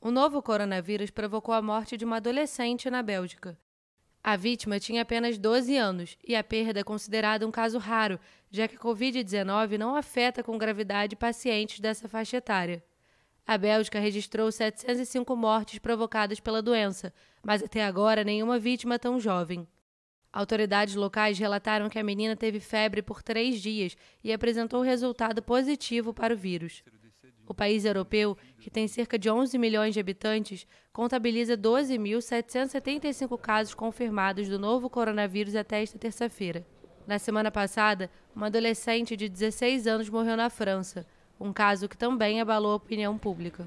O novo coronavírus provocou a morte de uma adolescente na Bélgica. A vítima tinha apenas 12 anos e a perda é considerada um caso raro, já que a Covid-19 não afeta com gravidade pacientes dessa faixa etária. A Bélgica registrou 705 mortes provocadas pela doença, mas até agora nenhuma vítima tão jovem. Autoridades locais relataram que a menina teve febre por três dias e apresentou resultado positivo para o vírus. O país europeu, que tem cerca de 11 milhões de habitantes, contabiliza 12.775 casos confirmados do novo coronavírus até esta terça-feira. Na semana passada, uma adolescente de 16 anos morreu na França, um caso que também abalou a opinião pública.